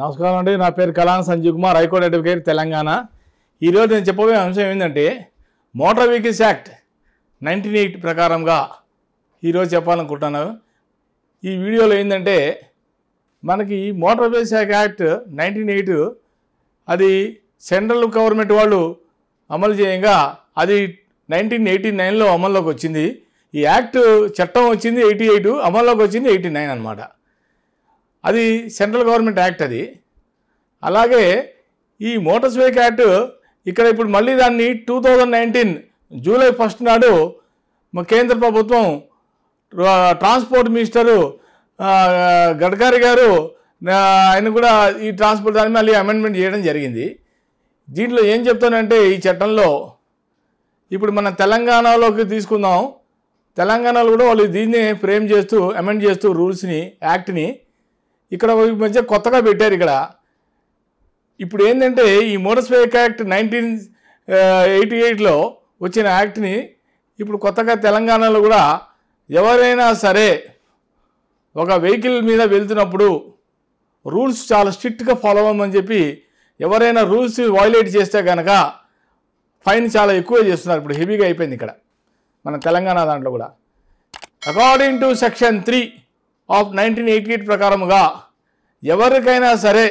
నమస్కారం అండి నా పేరు కళాన్ సంజీవ్ కుమార్ హైకోర్టు అడ్వకేట్ తెలంగాణ ఈరోజు నేను చెప్పబోయే అంశం ఏంటంటే motor vehicles act nineteen eight ప్రకారంగా ఈరోజు చెప్పాలనుకుంటున్నాను ఈ వీడియోలో ఏంటంటే మనకి motor vehicles act nineteen eight అది సెంట్రల్ గవర్నమెంట్ వాళ్ళు అమలు చేయంగా అది నైన్టీన్ ఎయిటీ నైన్లో అమల్లోకి వచ్చింది ఈ యాక్ట్ చట్టం వచ్చింది ఎయిటీ ఎయిట్ అమల్లోకి వచ్చింది ఎయిటీ నైన్ అనమాట అది సెంట్రల్ గవర్నమెంట్ యాక్ట్ అది అలాగే ఈ మోటార్స్ వెహికల్ యాక్ట్ ఇక్కడ ఇప్పుడు మళ్ళీ దాన్ని two thousand nineteen July first నాడు కేంద్ర ప్రభుత్వం ట్రాన్స్పోర్ట్ మినిస్టరు గడ్కరీ గారు ఆయన కూడా ఈ ట్రాన్స్పోర్ట్ దాని మళ్ళీ అమెండ్మెంట్ చేయడం జరిగింది దీంట్లో ఏం చెప్తానంటే ఈ చట్టంలో ఇప్పుడు మన తెలంగాణలోకి తీసుకుందాం తెలంగాణలో కూడా వాళ్ళు దీన్నే ఫ్రేమ్ చేస్తూ అమెండ్ చేస్తూ రూల్స్ని యాక్ట్ని ఇక్కడ మధ్య కొత్తగా పెట్టారు ఇక్కడ ఇప్పుడు ఏంటంటే ఈ మోటార్స్ స్పేక్ యాక్ట్ నైన్టీన్ ఎయిటీ ఎయిట్లో వచ్చిన యాక్ట్ని ఇప్పుడు కొత్తగా తెలంగాణలో కూడా ఎవరైనా సరే ఒక వెహికల్ మీద వెళ్తున్నప్పుడు రూల్స్ చాలా స్ట్రిక్ట్గా ఫాలో అవ్వమని చెప్పి ఎవరైనా రూల్స్ వైలేట్ చేస్తే కనుక ఫైన్ చాలా ఎక్కువ చేస్తున్నారు ఇప్పుడు హెవీగా అయిపోయింది ఇక్కడ మన తెలంగాణ దాంట్లో కూడా according to section three of nineteen eighty eight ప్రకారముగా ఎవరికైనా సరే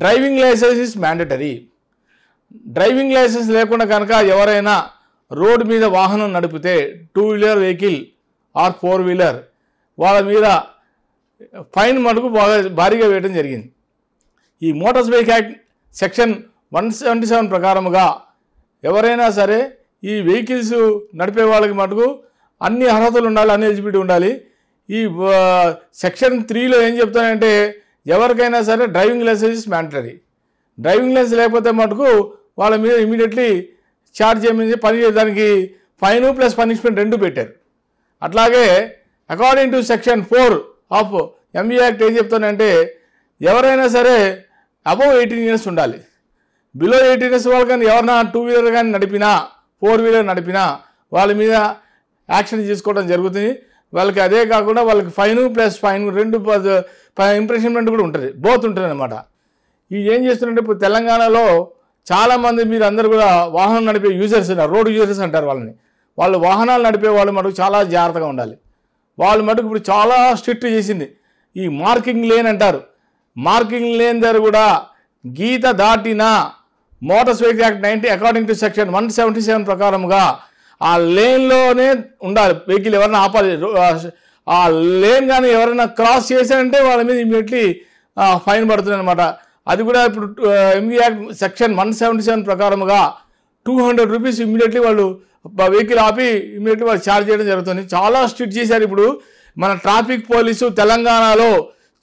driving licence is mandatory driving licence లేకుండా కనుక ఎవరైనా రోడ్డు మీద వాహనం నడిపితే two wheeler vehicle or four wheeler వాళ్ళ మీద ఫైన్ మటుకు బాగా భారీగా వేయడం జరిగింది ఈ motors bike act section one seventy seven ప్రకారముగా ఎవరైనా సరే ఈ వెహికల్స్ నడిపే వాళ్ళకి మటుకు అన్ని అర్హతలు ఉండాలి అన్ని ఎలిజిబిలిటీ ఉండాలి ఈ సెక్షన్ త్రీలో ఏం చెప్తానంటే ఎవరికైనా సరే driving licence mandatory driving licence లేకపోతే మటుకు వాళ్ళ మీద ఇమీడియట్లీ ఛార్జ్ చేయమని పని చేయడానికి ఫైన్ ప్లస్ పనిష్మెంట్ రెండు పెట్టారు అట్లాగే according to section four of M E act e ఏం చెప్తానంటే ఎవరైనా సరే అబౌవ్ ఎయిటీన్ ఇయర్స్ ఉండాలి బిలో ఎయిటీన్ ఇయర్స్ వాళ్ళు కానీ ఎవరైనా టూ వీలర్ కానీ నడిపినా ఫోర్ వీలర్ నడిపినా వాళ్ళ మీద యాక్షన్ తీసుకోవడం జరుగుతుంది వాళ్ళకి అదే కాకుండా వాళ్ళకి ఫైన్ ప్లస్ ఫైన్ రెండు ఇంప్రెషన్మెంట్ కూడా ఉంటుంది బోత్ ఉంటుంది అనమాట ఇది ఏం చేస్తున్నారంటే ఇప్పుడు తెలంగాణలో చాలామంది మీరు అందరు కూడా వాహనం నడిపే యూజర్స్ ఉన్నారు రోడ్డు యూజర్స్ అంటారు వాళ్ళని వాళ్ళు వాహనాలు నడిపే వాళ్ళు మటుకు చాలా జాగ్రత్తగా ఉండాలి వాళ్ళు మటుకు ఇప్పుడు చాలా స్ట్రిక్ట్ చేసింది ఈ మార్కింగ్ లేన్ అంటారు మార్కింగ్ లేన్ దగ్గర కూడా గీత దాటిన motors vehicle act ninety according to section one seventy seven ప్రకారముగా ఆ లేన్లోనే ఉండాలి వెహికల్ ఎవరైనా ఆపాలి ఆ లేన్ కానీ ఎవరైనా క్రాస్ చేశారంటే వాళ్ళ మీద ఇమీడియట్లీ ఫైన్ పడుతుంది అనమాట అది కూడా ఇప్పుడు MB act section one seventy seven ప్రకారముగా టూ హండ్రెడ్ రూపీస్ ఇమీడియట్లీ వాళ్ళు వెహికల్ ఆపి ఇమీడియట్లీ వాళ్ళు ఛార్జ్ చేయడం జరుగుతుంది చాలా స్ట్రిక్ట్ చేశారు ఇప్పుడు మన ట్రాఫిక్ పోలీసు తెలంగాణలో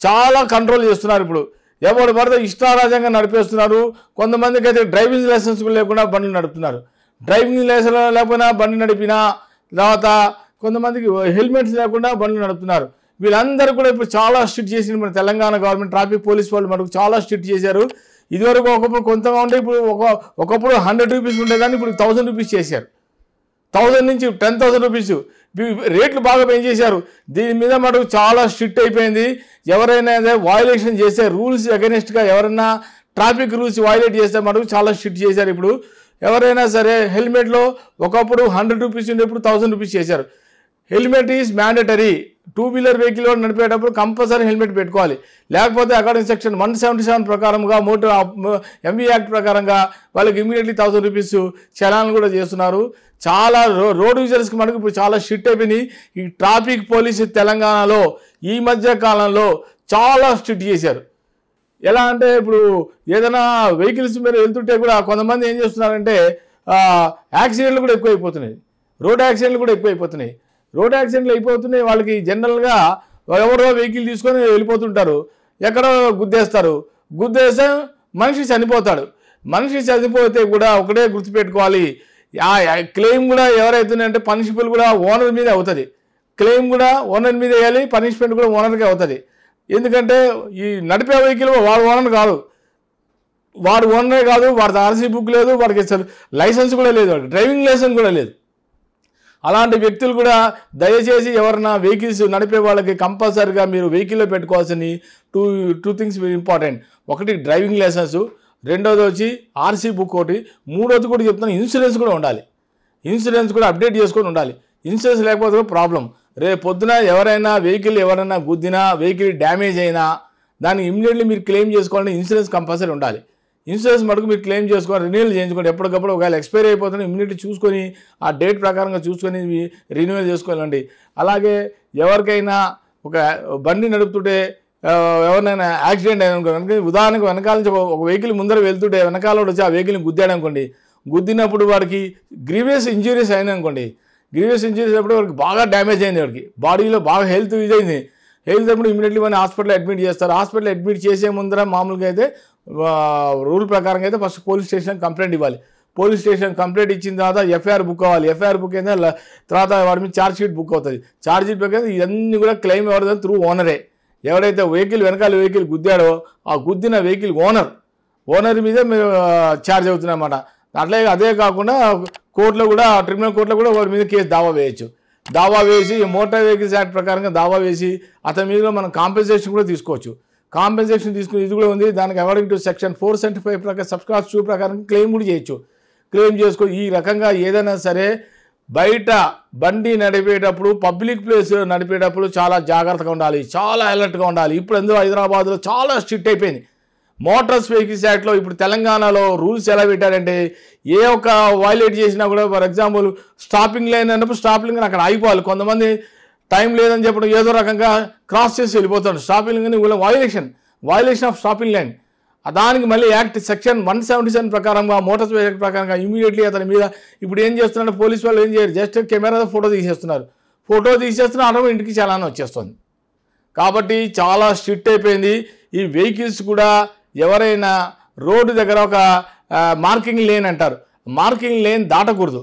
చాలా కంట్రోల్ చేస్తున్నారు ఇప్పుడు ఎవరు పడితే ఇష్టారాజంగా నడిపేస్తున్నారు కొంతమందికి అయితే డ్రైవింగ్ లైసెన్స్ లేకుండా బండ్లు నడుపుతున్నారు డ్రైవింగ్ లైసెన్స్ లేకపోయినా బండి నడిపినా తర్వాత కొంతమందికి హెల్మెట్స్ లేకుండా బండ్లు నడుపుతున్నారు వీళ్ళందరూ కూడా ఇప్పుడు చాలా స్ట్రిక్ట్ చేసింది మన తెలంగాణ గవర్నమెంట్ ట్రాఫిక్ పోలీస్ వాళ్ళు మనకు చాలా స్ట్రిక్ట్ చేశారు ఇదివరకు ఒకప్పుడు కొంతగా ఉంటే ఇప్పుడు ఒక ఒకప్పుడు హండ్రెడ్ రూపీస్ ఉండేదాన్ని ఇప్పుడు థౌసండ్ రూపీస్ చేశారు థౌసండ్ నుంచి టెన్ థౌసండ్ రూపీస్ రేట్లు బాగా పెంచేశారు దీని మీద మనకు చాలా స్ట్రిక్ట్ అయిపోయింది ఎవరైనా వయలేషన్ చేస్తే రూల్స్ అగెనిస్ట్గా ఎవరైనా ట్రాఫిక్ రూల్స్ వయలేట్ చేస్తే మనకు చాలా స్ట్రిక్ట్ చేశారు ఇప్పుడు ఎవరైనా సరే హెల్మెట్లో ఒకప్పుడు హండ్రెడ్ రూపీస్ ఉండేప్పుడు థౌసండ్ రూపీస్ చేశారు helmet is mandatory two wheeler vehicle నడిపేటప్పుడు కంపల్సరీ హెల్మెట్ పెట్టుకోవాలి లేకపోతే academic section one seventy seven ప్రకారంగా మోటార్ ఎంబీ యాక్ట్ ప్రకారంగా వాళ్ళకి ఇమీడియట్లీ థౌసండ్ రూపీస్ చలాన్ కూడా చేస్తున్నారు చాలా రో రోడ్ యూజర్స్కి మనకు ఇప్పుడు చాలా షిట్ అయిపోయినాయి ఈ ట్రాఫిక్ పోలీసు తెలంగాణలో ఈ మధ్య కాలంలో చాలా స్ట్రిక్ట్ చేశారు ఎలా అంటే ఇప్పుడు ఏదైనా వెహికల్స్ మీద వెళ్తుంటే కూడా కొంతమంది ఏం చేస్తున్నారంటే యాక్సిడెంట్లు కూడా ఎక్కువైపోతున్నాయి రోడ్ యాక్సిడెంట్లు కూడా ఎక్కువైపోతున్నాయి రోడ్ యాక్సిడెంట్లు అయిపోతున్నాయి వాళ్ళకి జనరల్గా ఎవరో వెహికల్ తీసుకొని వెళ్ళిపోతుంటారు ఎక్కడో గుద్దేస్తారు గుద్దేస్తే మనిషి చనిపోతాడు మనిషి చనిపోతే కూడా ఒకటే గుర్తుపెట్టుకోవాలి క్లెయిమ్ కూడా ఎవరైతుందంటే పనిషిబుల్ కూడా ఓనర్ మీద అవుతుంది క్లెయిమ్ కూడా ఓనర్ మీద వేయాలి పనిష్మెంట్ కూడా ఓనర్కి అవుతుంది ఎందుకంటే ఈ నడిపే వెహికల్ వాడు ఓనర్ కాదు వాడు ఓనరే కాదు వాడిది ఆర్సీ బుక్ లేదు వాడికి లైసెన్స్ కూడా లేదు డ్రైవింగ్ లైసెన్స్ కూడా లేదు అలాంటి వ్యక్తులు కూడా దయచేసి ఎవరైనా వెహికల్స్ నడిపే వాళ్ళకి కంపల్సరీగా మీరు వెహికల్లో పెట్టుకోవాల్సిన టూ టూ థింగ్స్ ఇంపార్టెంట్ ఒకటి డ్రైవింగ్ లైసెన్స్ రెండోది వచ్చి ఆర్సీ బుక్ ఒకటి మూడోది కూడా చెప్తున్నాను ఇన్సూరెన్స్ కూడా ఉండాలి ఇన్సూరెన్స్ కూడా అప్డేట్ చేసుకొని ఉండాలి ఇన్సూరెన్స్ లేకపోతే ప్రాబ్లం రేపు పొద్దున ఎవరైనా వెహికల్ ఎవరైనా గుద్దినా వెహికల్ డ్యామేజ్ అయినా దాన్ని ఇమ్మీడియట్లీ మీరు క్లెయిమ్ చేసుకోవాలని ఇన్సూరెన్స్ కంపల్సరీ ఉండాలి ఇన్సూరెన్స్ మటుకు మీరు క్లెయిమ్ చేసుకొని రెన్యూవల్ చేయించుకోండి ఎప్పటికప్పుడు ఒకవేళ ఎక్స్పైర్ అయిపోతుంది ఇమ్మీడియట్లీ చూసుకొని ఆ డేట్ ప్రకారంగా చూసుకొని రెన్యూవల్ చేసుకోవాలండి అలాగే ఎవరికైనా ఒక బండి నడుపుతుంటే ఎవరినైనా యాక్సిడెంట్ అయిననుకోండి ఉదాహరణకు వెనకాల నుంచి ఒక వెహికల్ ముందర వెళ్తుంటే వెనకాల వచ్చి ఆ వెహికల్ని గుద్దాడు అనుకోండి గుద్దినప్పుడు వాడికి గ్రీవియస్ ఇంజురీస్ అనుకోండి ఇంజరీస్ అప్పుడు వాడికి బాగా డ్యామేజ్ అయింది వాడికి బాడీలో బాగా హెల్త్ ఇదైంది హెల్త్ అప్పుడు ఇమీడియట్లీ మనం హాస్పిటల్ అడ్మిట్ చేస్తారు హాస్పిటల్ అడ్మిట్ చేసే ముందర మామూలుగా అయితే రూల్ ప్రకారంగా అయితే ఫస్ట్ పోలీస్ స్టేషన్ కంప్లైంట్ ఇవ్వాలి పోలీస్ స్టేషన్ కంప్లైంట్ ఇచ్చిన తర్వాత ఎఫ్ఐఆర్ బుక్ అవ్వాలి ఎఫ్ఐఆర్ బుక్ అయితే తర్వాత వాడి మీద ఛార్జ్ షీట్ బుక్ అవుతుంది ఛార్జ్ షీట్ అయితే ఇవన్నీ కూడా క్లెయిమ్ ఎవరిదని త్రూ ఓనరే ఎవరైతే వెహికల్ వెనకాల వెహికల్ గుద్దాడో ఆ గుద్దిన వెహికల్ ఓనర్ ఓనర్ మీదే మీరు ఛార్జ్ అన్నమాట అట్లే అదే కాకుండా కోర్టులో కూడా ట్రిబ్యునల్ కోర్టులో కూడా వాడి మీద కేసు దావా వేయచ్చు దావా వేసి మోటార్ వెహికల్స్ యాక్ట్ ప్రకారంగా దావా వేసి అతని మీద మనం కాంపెన్సేషన్ కూడా తీసుకోవచ్చు కాంపెన్సేషన్ తీసుకుని ఇది కూడా ఉంది దానికి awarding to section four seventy five ప్రకారం సబ్స్క్రాస్ టూ ప్రకారం క్లెయిమ్ కూడా చేయొచ్చు క్లెయిమ్ చేసుకో ఈ రకంగా ఏదైనా సరే బయట బండి నడిపేటప్పుడు పబ్లిక్ ప్లేస్ నడిపేటప్పుడు చాలా జాగ్రత్తగా ఉండాలి చాలా అలర్ట్గా ఉండాలి ఇప్పుడు ఎందుకు హైదరాబాద్లో చాలా స్ట్రిక్ట్ అయిపోయింది మోటార్స్ వెహికల్స్ యాక్ట్లో ఇప్పుడు తెలంగాణలో రూల్స్ ఎలా పెట్టారంటే ఏ ఒక్క వైలేట్ చేసినా కూడా ఫర్ ఎగ్జాంపుల్ స్టాపింగ్ లైన్ అన్నప్పుడు స్టాపింగ్ అక్కడ ఆగిపోవాలి కొంతమంది టైం లేదని చెప్పడం ఏదో రకంగా క్రాస్ చేసి వెళ్ళిపోతాడు స్టాపింగ్ లైన్ వీళ్ళ violation violation of stopping line దానికి మళ్ళీ act section one seventy seven ప్రకారంగా మోటార్స్ వెహికల్ ప్రకారంగా ఇమీడియట్లీ అతని మీద ఇప్పుడు ఏం చేస్తున్నాడు పోలీస్ వాళ్ళు ఏం చేయరు జస్ట్ కెమెరాతో ఫోటో తీసేస్తున్నారు ఫోటో తీసేస్తున్న అనడం ఇంటికి చాలానే వచ్చేస్తుంది కాబట్టి చాలా స్ట్రిక్ట్ అయిపోయింది ఈ వెహికల్స్ కూడా ఎవరైనా రోడ్డు దగ్గర ఒక మార్కింగ్ లేన్ అంటారు మార్కింగ్ లేన్ దాటకూడదు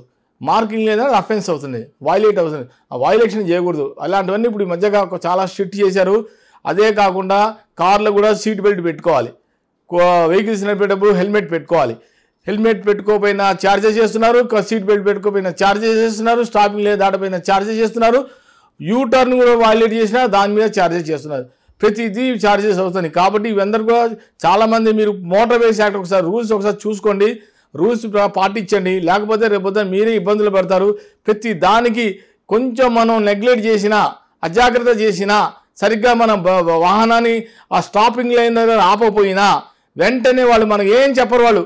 మార్కింగ్ లేదా అఫెన్స్ అవుతుంది వైలేట్ అవుతుంది ఆ వైలేషన్ చేయకూడదు అలాంటివన్నీ ఇప్పుడు ఈ మధ్యగా చాలా స్ట్రిక్ట్ చేశారు అదే కాకుండా కార్లో కూడా సీట్ బెల్ట్ పెట్టుకోవాలి వెహికల్స్ నడిపేటప్పుడు హెల్మెట్ పెట్టుకోవాలి హెల్మెట్ పెట్టుకోపోయినా ఛార్జెస్ చేస్తున్నారు సీట్ బెల్ట్ పెట్టుకోపోయినా ఛార్జెస్ చేస్తున్నారు స్టాపింగ్ లేదు దాటపోయినా ఛార్జెస్ చేస్తున్నారు యూ టర్న్ కూడా వైలేట్ చేసినా దాని మీద ఛార్జెస్ చేస్తున్నారు ప్రతిదీ ఛార్జెస్ అవుతుంది కాబట్టి ఇవందరూ కూడా చాలామంది మీరు మోటార్ వేస్ యాక్ట్ ఒకసారి రూల్స్ ఒకసారి చూసుకోండి రూల్స్ పాటించండి లేకపోతే రేపొద్దున మీరే ఇబ్బందులు పడతారు ప్రతి దానికి కొంచెం మనం నెగ్లెక్ట్ చేసినా అజాగ్రత్త చేసినా సరిగ్గా మనం వాహనాన్ని ఆ స్టాపింగ్ లైన్ దగ్గర వెంటనే వాళ్ళు మనం ఏం చెప్పరు వాళ్ళు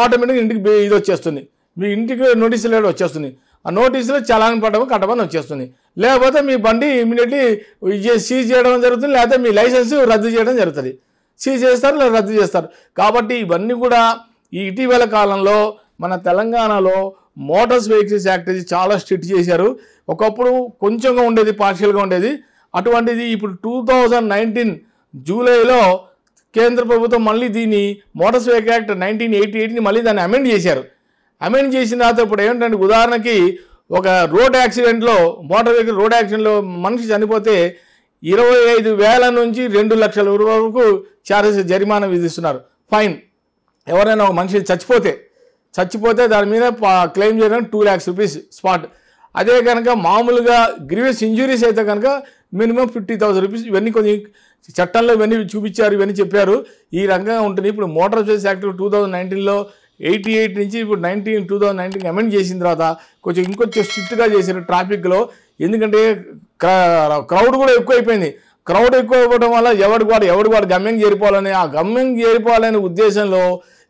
ఆటోమేటిక్గా ఇంటికి ఇది వచ్చేస్తుంది మీ ఇంటికి నోటీసులు లెటర్ వచ్చేస్తుంది ఆ నోటీసులో చలాన్ పడడం కట్టమని వచ్చేస్తుంది లేకపోతే మీ బండి ఇమీడియట్లీ సీజ్ చేయడం జరుగుతుంది లేకపోతే మీ లైసెన్స్ రద్దు చేయడం జరుగుతుంది సీజ్ చేస్తారు లేదా రద్దు చేస్తారు కాబట్టి ఇవన్నీ కూడా ఈ ఇటీవల కాలంలో మన తెలంగాణలో మోటార్స్ వెహికల్స్ యాక్ట్ చాలా స్ట్రిక్ట్ చేశారు ఒకప్పుడు కొంచెంగా ఉండేది పార్షియల్గా ఉండేది అటువంటిది ఇప్పుడు టూ థౌజండ్ నైన్టీన్ జూలైలో కేంద్ర ప్రభుత్వం మళ్ళీ దీన్ని motors vehicle act nineteen eighty ఎయిట్ని మళ్ళీ దాన్ని అమెండ్ చేశారు అమెండ్ చేసిన తర్వాత ఇప్పుడు ఏంటంటే ఉదాహరణకి ఒక రోడ్ యాక్సిడెంట్లో మోటార్ వెహికల్ రోడ్ యాక్సిడెంట్లో మనిషి చనిపోతే ఇరవై ఐదు వేల నుంచి రెండు లక్షల వరకు ఛార్జెస్ జరిమానా విధిస్తున్నారు ఫైన్ ఎవరైనా ఒక మనిషి చచ్చిపోతే చచ్చిపోతే దాని మీద క్లెయిమ్ చేయడానికి టూ ల్యాక్స్ రూపీస్ స్పాట్ అదే కనుక మామూలుగా గ్రీవియస్ ఇంజురీస్ అయితే కనుక మినిమం ఫిఫ్టీ థౌసండ్ రూపీస్ ఇవన్నీ కొన్ని చట్టంలో ఇవన్నీ చూపించారు ఇవన్నీ చెప్పారు ఈ రకంగా ఉంటుంది ఇప్పుడు మోటార్ వచ్చేసి యాక్ట్ టూ థౌజండ్ నైన్టీన్లో ఎయిటీ ఎయిట్ నుంచి ఇప్పుడు nineteen two thousand nineteen amend చేసిన తర్వాత కొంచెం ఇంకొంచెం స్ట్రిక్ట్గా చేశారు ట్రాఫిక్లో ఎందుకంటే క్రౌడ్ కూడా ఎక్కువ అయిపోయింది క్రౌడ్ ఎక్కువ అవ్వడం వల్ల ఎవడు వాడు ఎవడు వాడు గమ్యం చేరిపోవాలని ఆ గమ్యం చేరిపోవాలనే ఉద్దేశంలో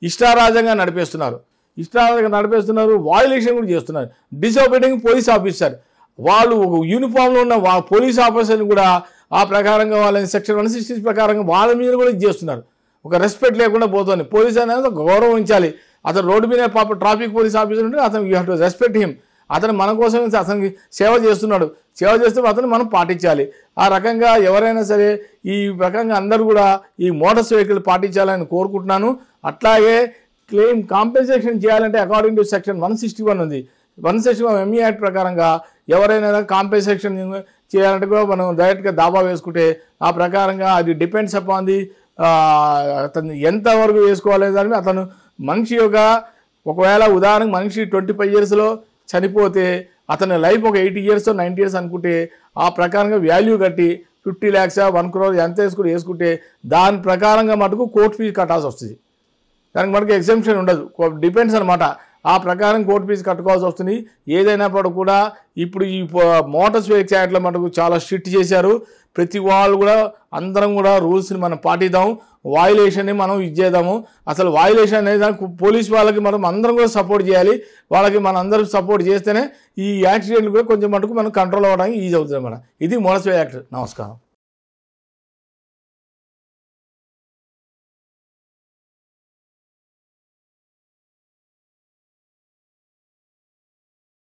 ఇష్టారాజంగా నడిపేస్తున్నారు ఇష్టారాజంగా నడిపేస్తున్నారు వాయులేషన్ కూడా చేస్తున్నారు డిసోబేటింగ్ పోలీస్ ఆఫీసర్ వాళ్ళు ఒక యూనిఫామ్లో ఉన్న పోలీస్ ఆఫీసర్ని కూడా ఆ ప్రకారంగా వాళ్ళని సెక్షన్ వన్ సిక్స్టీ ప్రకారంగా వాళ్ళ మీద కూడా ఇది చేస్తున్నారు ఒక రెస్పెక్ట్ లేకుండా పోతుంది పోలీస్ అనేది గౌరవించాలి అతను రోడ్డు మీద పాప ట్రాఫిక్ పోలీస్ ఆఫీసర్ ఉంటే అతను you have to respect him అతను మన కోసం అతనికి సేవ చేస్తున్నాడు సేవ చేస్తే అతను మనం పాటించాలి ఆ రకంగా ఎవరైనా సరే ఈ రకంగా అందరూ కూడా ఈ మోటార్స్ వెహికల్ పాటించాలని కోరుకుంటున్నాను అట్లాగే క్లెయిమ్ కాంపెన్సేషన్ చేయాలంటే according to section one sixty one ఉంది one sixty one ME act ప్రకారంగా ఎవరైనా కాంపెన్సేషన్ చేయాలంటే కూడా మనం డైరెక్ట్గా దాబా వేసుకుంటే ఆ ప్రకారంగా అది డిపెండ్స్ అపాన్ ది అతను ఎంతవరకు వేసుకోవాలి దాని అతను మనిషి యొక్క ఒకవేళ ఉదాహరణకు మనిషి ట్వంటీ ఫైవ్ ఇయర్స్లో చనిపోతే అతని లైఫ్ ఒక ఎయిటీ ఇయర్స్ నైంటీ ఇయర్స్ అనుకుంటే ఆ ప్రకారంగా వాల్యూ కట్టి ఫిఫ్టీ ల్యాక్స్ వన్ క్రోర్ ఎంత వేసుకుంటే వేసుకుంటే దాని ప్రకారంగా మటుకు కోర్టు ఫీజు కట్టాల్సి వస్తుంది దానికి మనకు ఎగ్జామ్షన్ ఉండదు డిపెండ్స్ అనమాట ఆ ప్రకారం కోర్టు ఫీజు కట్టుకోవాల్సి వస్తుంది ఏదైనప్పుడు కూడా ఇప్పుడు ఈ మోటార్స్ వెహికల్స్ యాక్ట్లో మటుకు చాలా స్ట్రిక్ట్ చేశారు ప్రతి వాళ్ళు కూడా అందరం కూడా రూల్స్ని మనం పాటిద్దాం వాయులేషన్ని మనం ఇచ్చేద్దాము అసలు వాయులేషన్ అనేది దానికి పోలీస్ వాళ్ళకి మనం అందరం కూడా సపోర్ట్ చేయాలి వాళ్ళకి మనం అందరం సపోర్ట్ చేస్తేనే ఈ యాక్సిడెంట్ కూడా కొంచెం మటుకు మనం కంట్రోల్ అవ్వడానికి ఈజీ అవుతుంది అన్నమాట ఇది మోడస్వే యాక్ట్ నమస్కారం